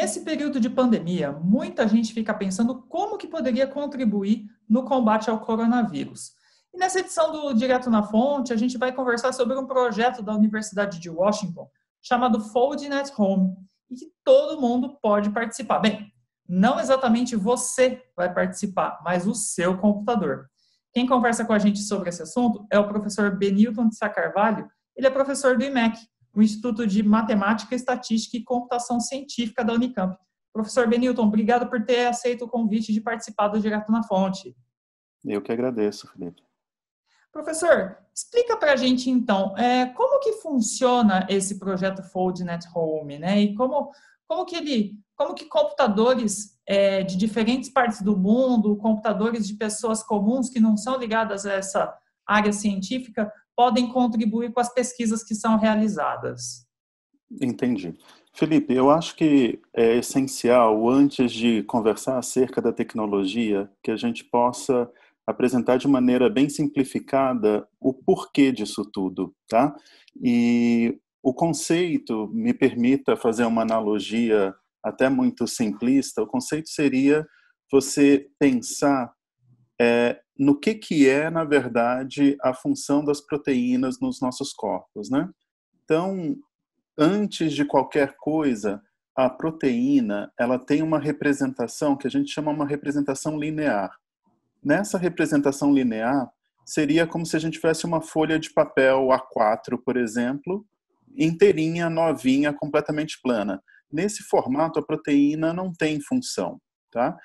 Nesse período de pandemia, muita gente fica pensando como que poderia contribuir no combate ao coronavírus. E nessa edição do Direto na Fonte, a gente vai conversar sobre um projeto da Universidade de Washington chamado Folding at Home e que todo mundo pode participar. Bem, não exatamente você vai participar, mas o seu computador. Quem conversa com a gente sobre esse assunto é o professor Benilton de Sacarvalho, ele é professor do IMEC, o Instituto de Matemática, Estatística e Computação Científica da Unicamp. Professor Benilton, obrigado por ter aceito o convite de participar do Direto na Fonte. Eu que agradeço, Felipe. Professor, explica para a gente então, é, como que funciona esse projeto FoldNet Home, né? E como, como que ele, como que computadores é, de diferentes partes do mundo, computadores de pessoas comuns que não são ligadas a essa área científica, podem contribuir com as pesquisas que são realizadas. Entendi. Felipe, eu acho que é essencial, antes de conversar acerca da tecnologia, que a gente possa apresentar de maneira bem simplificada o porquê disso tudo, tá? E o conceito, me permita fazer uma analogia até muito simplista, o conceito seria você pensar é, no que, que é, na verdade, a função das proteínas nos nossos corpos. Né? Então, antes de qualquer coisa, a proteína ela tem uma representação que a gente chama uma representação linear. Nessa representação linear, seria como se a gente tivesse uma folha de papel A4, por exemplo, inteirinha, novinha, completamente plana. Nesse formato, a proteína não tem função. Tá?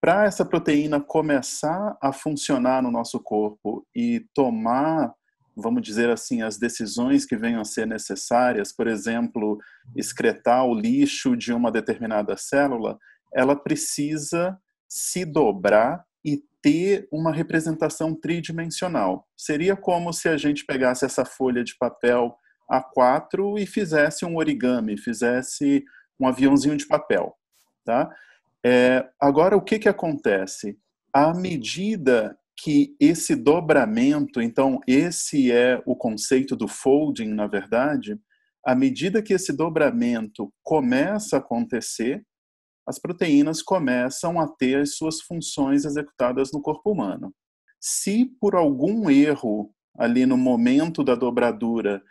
para essa proteína começar a funcionar no nosso corpo e tomar, vamos dizer assim, as decisões que venham a ser necessárias, por exemplo, excretar o lixo de uma determinada célula, ela precisa se dobrar e ter uma representação tridimensional. Seria como se a gente pegasse essa folha de papel A4 e fizesse um origami, fizesse um aviãozinho de papel, tá? É, agora, o que, que acontece? À medida que esse dobramento, então, esse é o conceito do folding, na verdade, à medida que esse dobramento começa a acontecer, as proteínas começam a ter as suas funções executadas no corpo humano. Se por algum erro ali no momento da dobradura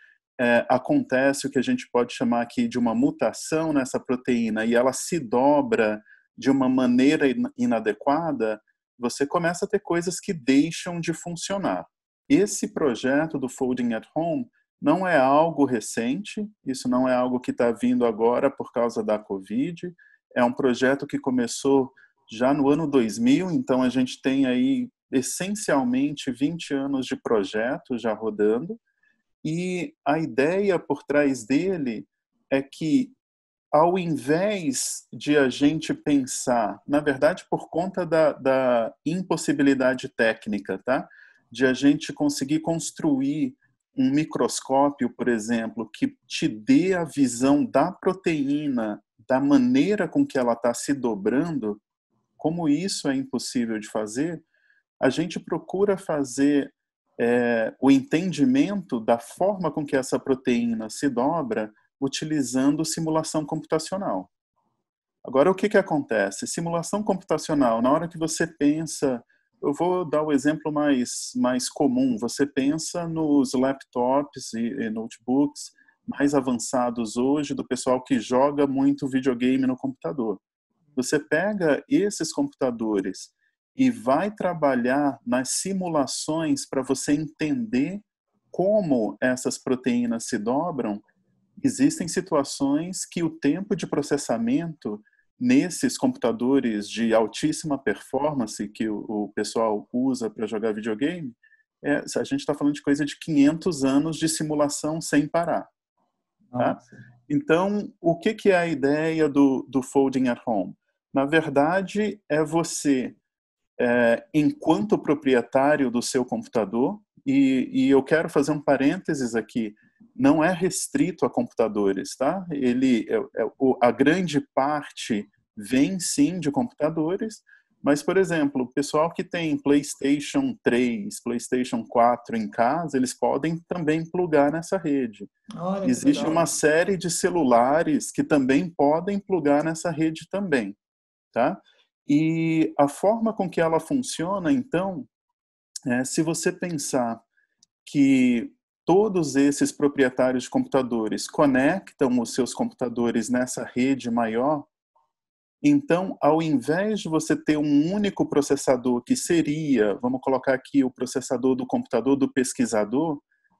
é, acontece o que a gente pode chamar aqui de uma mutação nessa proteína e ela se dobra de uma maneira inadequada, você começa a ter coisas que deixam de funcionar. Esse projeto do Folding at Home não é algo recente, isso não é algo que está vindo agora por causa da Covid, é um projeto que começou já no ano 2000, então a gente tem aí essencialmente 20 anos de projeto já rodando, e a ideia por trás dele é que ao invés de a gente pensar, na verdade, por conta da, da impossibilidade técnica, tá? De a gente conseguir construir um microscópio, por exemplo, que te dê a visão da proteína, da maneira com que ela está se dobrando, como isso é impossível de fazer, a gente procura fazer é, o entendimento da forma com que essa proteína se dobra utilizando simulação computacional. Agora, o que, que acontece? Simulação computacional, na hora que você pensa, eu vou dar o um exemplo mais, mais comum, você pensa nos laptops e, e notebooks mais avançados hoje, do pessoal que joga muito videogame no computador. Você pega esses computadores e vai trabalhar nas simulações para você entender como essas proteínas se dobram, existem situações que o tempo de processamento nesses computadores de altíssima performance que o, o pessoal usa para jogar videogame, é, a gente está falando de coisa de 500 anos de simulação sem parar. Tá? Então, o que, que é a ideia do, do Folding at Home? Na verdade, é você, é, enquanto proprietário do seu computador, e, e eu quero fazer um parênteses aqui, não é restrito a computadores, tá? Ele, é, é, a grande parte vem sim de computadores, mas, por exemplo, o pessoal que tem PlayStation 3, PlayStation 4 em casa, eles podem também plugar nessa rede. Olha, Existe uma série de celulares que também podem plugar nessa rede também, tá? E a forma com que ela funciona, então, é, se você pensar que todos esses proprietários de computadores conectam os seus computadores nessa rede maior, então, ao invés de você ter um único processador que seria, vamos colocar aqui o processador do computador do pesquisador,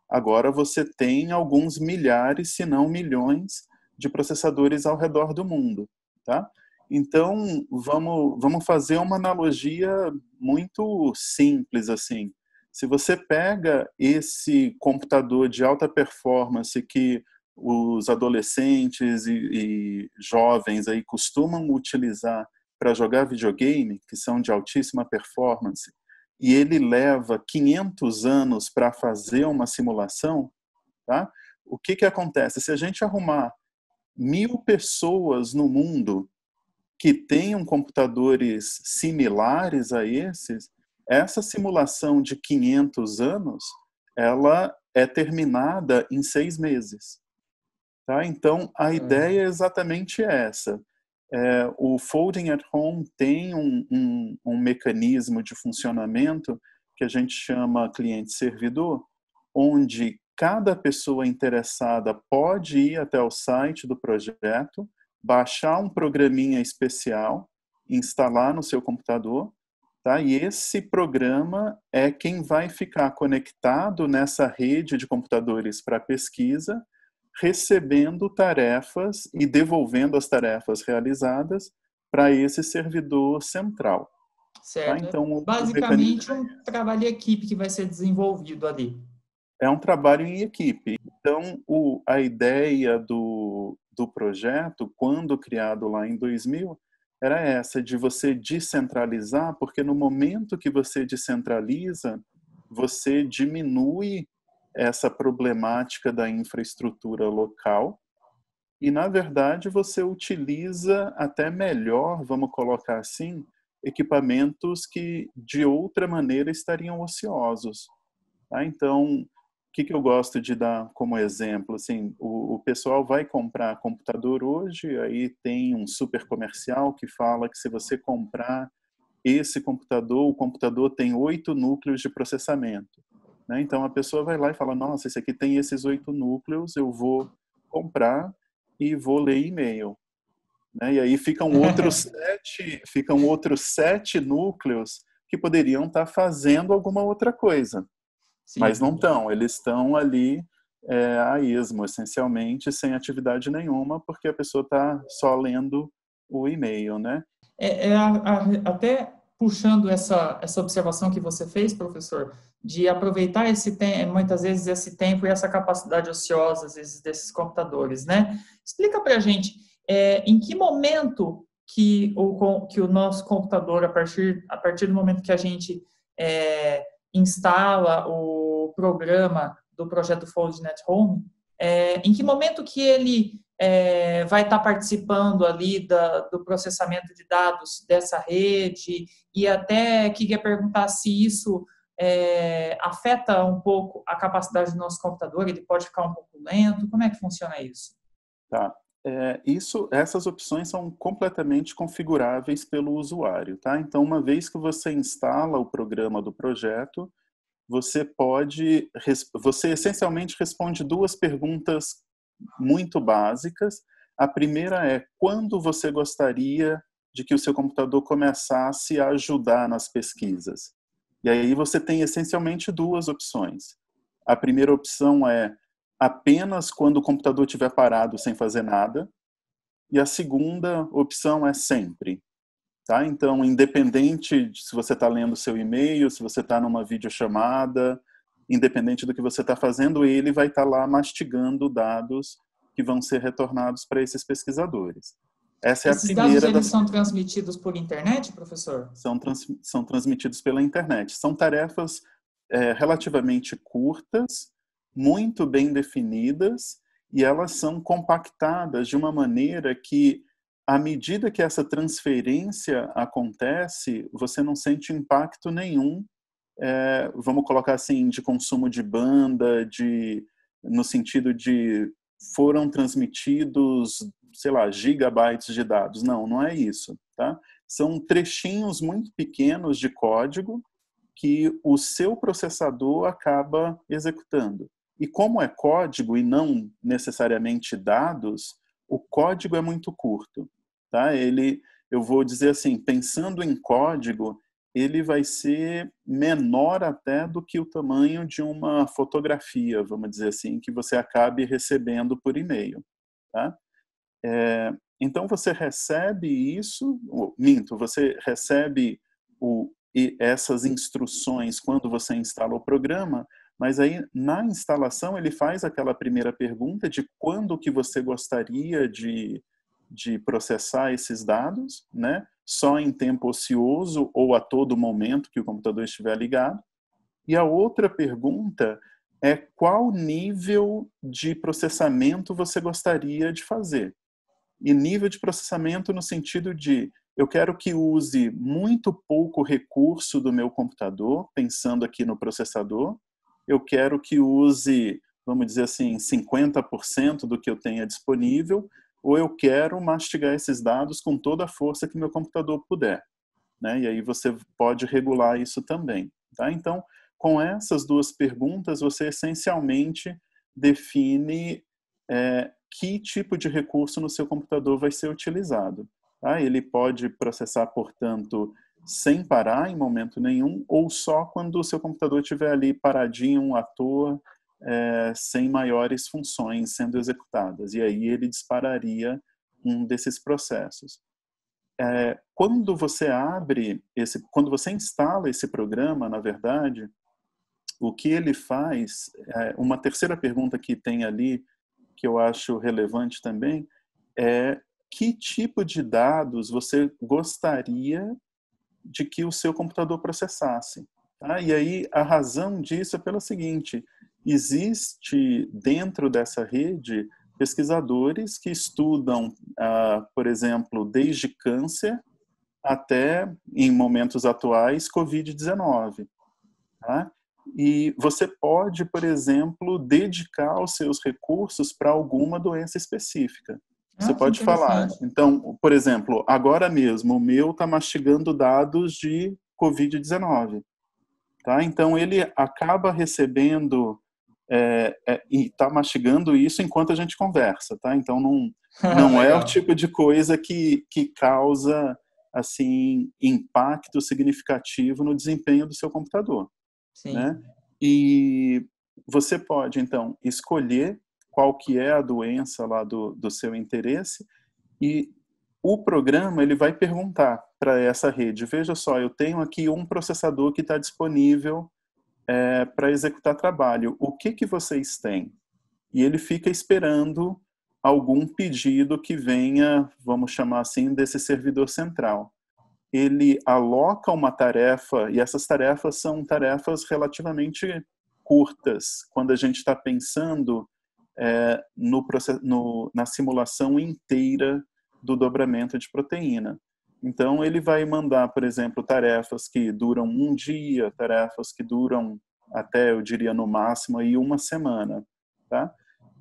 agora você tem alguns milhares, se não milhões, de processadores ao redor do mundo, tá? Então, vamos, vamos fazer uma analogia muito simples, assim. Se você pega esse computador de alta performance que os adolescentes e, e jovens aí costumam utilizar para jogar videogame, que são de altíssima performance, e ele leva 500 anos para fazer uma simulação, tá? o que, que acontece? Se a gente arrumar mil pessoas no mundo que tenham computadores similares a esses, essa simulação de 500 anos, ela é terminada em seis meses. Tá? Então, a hum. ideia é exatamente essa. É, o Folding at Home tem um, um, um mecanismo de funcionamento que a gente chama cliente-servidor, onde cada pessoa interessada pode ir até o site do projeto, baixar um programinha especial, instalar no seu computador Tá? E esse programa é quem vai ficar conectado nessa rede de computadores para pesquisa, recebendo tarefas e devolvendo as tarefas realizadas para esse servidor central. Tá? Certo. Tá? Então, Basicamente, é um trabalho em equipe que vai ser desenvolvido ali. É um trabalho em equipe. Então, o, a ideia do, do projeto, quando criado lá em 2000, era essa de você descentralizar, porque no momento que você descentraliza, você diminui essa problemática da infraestrutura local e, na verdade, você utiliza até melhor, vamos colocar assim, equipamentos que de outra maneira estariam ociosos. Tá? Então, que, que eu gosto de dar como exemplo? Assim, o, o, pessoal vai comprar computador hoje, aí tem um super comercial que fala que se você comprar esse computador, o computador tem oito núcleos de processamento. Né? Então a pessoa vai lá e fala: Nossa, esse aqui tem esses oito núcleos, eu vou comprar e vou ler e-mail. Né? E aí ficam outros, sete, ficam outros sete núcleos que poderiam estar tá fazendo alguma outra coisa. Sim. Mas não estão, eles estão ali é, a esmo, essencialmente, sem atividade nenhuma, porque a pessoa está só lendo o e-mail, né? É, é a, a, até puxando essa, essa observação que você fez, professor, de aproveitar esse tempo, muitas vezes esse tempo e essa capacidade ociosa, às vezes, desses computadores, né? Explica para a gente é, em que momento que o, que o nosso computador, a partir, a partir do momento que a gente é, instala o programa do projeto FoldNet Home, é, em que momento que ele é, vai estar tá participando ali da, do processamento de dados dessa rede e até queria perguntar se isso é, afeta um pouco a capacidade do nosso computador, ele pode ficar um pouco lento, como é que funciona isso? Tá. É, isso, essas opções são completamente configuráveis pelo usuário, tá? Então, uma vez que você instala o programa do projeto, você pode, você essencialmente responde duas perguntas muito básicas. A primeira é quando você gostaria de que o seu computador começasse a ajudar nas pesquisas. E aí você tem essencialmente duas opções. A primeira opção é apenas quando o computador estiver parado sem fazer nada. E a segunda opção é sempre. Tá? Então, independente se você está lendo seu e-mail, se você está numa videochamada, independente do que você está fazendo, ele vai estar tá lá mastigando dados que vão ser retornados para esses pesquisadores. Essa é Esses a primeira. Dados, das... são transmitidos por internet, professor? São, trans... são transmitidos pela internet. São tarefas é, relativamente curtas muito bem definidas e elas são compactadas de uma maneira que, à medida que essa transferência acontece, você não sente impacto nenhum, é, vamos colocar assim, de consumo de banda, de no sentido de foram transmitidos, sei lá, gigabytes de dados. Não, não é isso, tá? São trechinhos muito pequenos de código que o seu processador acaba executando. E como é código e não necessariamente dados, o código é muito curto, tá? Ele, eu vou dizer assim, pensando em código, ele vai ser menor até do que o tamanho de uma fotografia, vamos dizer assim, que você acabe recebendo por e-mail, tá? É, então você recebe isso, minto, você recebe o, essas instruções quando você instala o programa, mas aí na instalação ele faz aquela primeira pergunta de quando que você gostaria de, de processar esses dados, né? Só em tempo ocioso ou a todo momento que o computador estiver ligado. E a outra pergunta é qual nível de processamento você gostaria de fazer. E nível de processamento no sentido de eu quero que use muito pouco recurso do meu computador, pensando aqui no processador, eu quero que use, vamos dizer assim, 50% do que eu tenha disponível, ou eu quero mastigar esses dados com toda a força que meu computador puder. Né? E aí você pode regular isso também. Tá? Então, com essas duas perguntas, você essencialmente define é, que tipo de recurso no seu computador vai ser utilizado. Tá? Ele pode processar, portanto, sem parar em momento nenhum ou só quando o seu computador estiver ali paradinho, à toa, é, sem maiores funções sendo executadas. E aí ele dispararia um desses processos. É, quando você abre esse, quando você instala esse programa, na verdade, o que ele faz, é, uma terceira pergunta que tem ali que eu acho relevante também é que tipo de dados você gostaria de que o seu computador processasse. Tá? E aí a razão disso é pela seguinte: existe dentro dessa rede pesquisadores que estudam, ah, por exemplo, desde câncer até, em momentos atuais, Covid-19. Tá? E você pode, por exemplo, dedicar os seus recursos para alguma doença específica. Você ah, pode falar. Então, por exemplo, agora mesmo, o meu está mastigando dados de Covid-19. Tá? Então, ele acaba recebendo é, é, e está mastigando isso enquanto a gente conversa. Tá? Então, não, não é o tipo de coisa que, que causa assim impacto significativo no desempenho do seu computador. Sim. Né? E você pode, então, escolher qual que é a doença lá do, do seu interesse e o programa ele vai perguntar para essa rede, veja só, eu tenho aqui um processador que está disponível é, para executar trabalho, o que, que vocês têm? E ele fica esperando algum pedido que venha, vamos chamar assim, desse servidor central. Ele aloca uma tarefa, e essas tarefas são tarefas relativamente curtas, quando a gente está pensando é, no, processo, no, na simulação inteira do dobramento de proteína. Então, ele vai mandar, por exemplo, tarefas que duram um dia, tarefas que duram até, eu diria, no máximo, aí uma semana. Tá?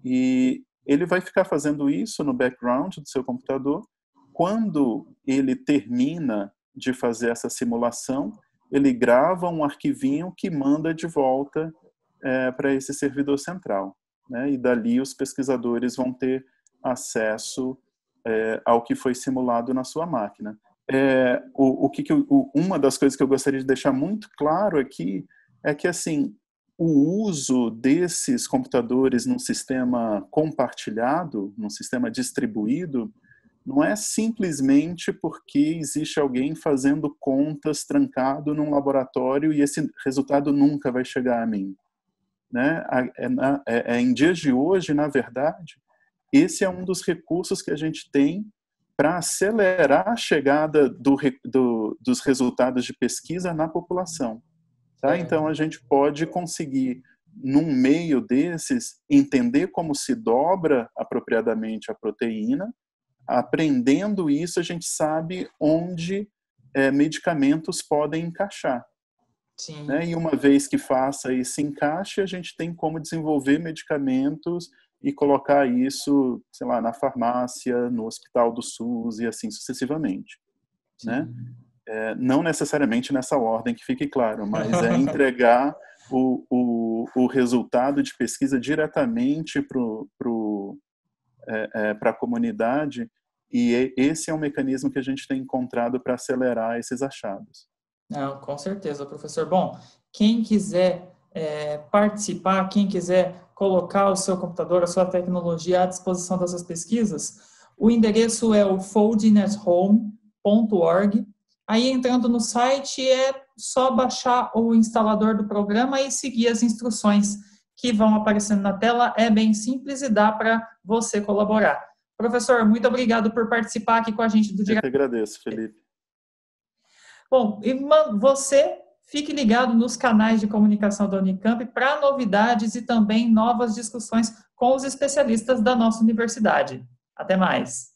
E ele vai ficar fazendo isso no background do seu computador. Quando ele termina de fazer essa simulação, ele grava um arquivinho que manda de volta é, para esse servidor central né? e dali os pesquisadores vão ter acesso é, ao que foi simulado na sua máquina. É, o, o que, que eu, o, uma das coisas que eu gostaria de deixar muito claro aqui é que assim o uso desses computadores num sistema compartilhado, num sistema distribuído, não é simplesmente porque existe alguém fazendo contas trancado num laboratório e esse resultado nunca vai chegar a mim. Né? É é, é em dias de hoje, na verdade, esse é um dos recursos que a gente tem para acelerar a chegada do, do, dos resultados de pesquisa na população. Tá? Então, a gente pode conseguir, num meio desses, entender como se dobra apropriadamente a proteína. Aprendendo isso, a gente sabe onde é, medicamentos podem encaixar. Sim. Né? E uma vez que faça e se encaixe, a gente tem como desenvolver medicamentos e colocar isso, sei lá, na farmácia, no hospital do SUS e assim sucessivamente. Né? É, não necessariamente nessa ordem que fique claro, mas é entregar o, o, o resultado de pesquisa diretamente para é, é, a comunidade e esse é um mecanismo que a gente tem encontrado para acelerar esses achados. Não, com certeza, professor. Bom, quem quiser é, participar, quem quiser colocar o seu computador, a sua tecnologia à disposição dessas pesquisas, o endereço é o foldingathome.org. Aí entrando no site é só baixar o instalador do programa e seguir as instruções que vão aparecendo na tela. É bem simples e dá para você colaborar. Professor, muito obrigado por participar aqui com a gente do Direto. Eu que agradeço, Felipe. Bom, e você fique ligado nos canais de comunicação da Unicamp para novidades e também novas discussões com os especialistas da nossa universidade. Até mais!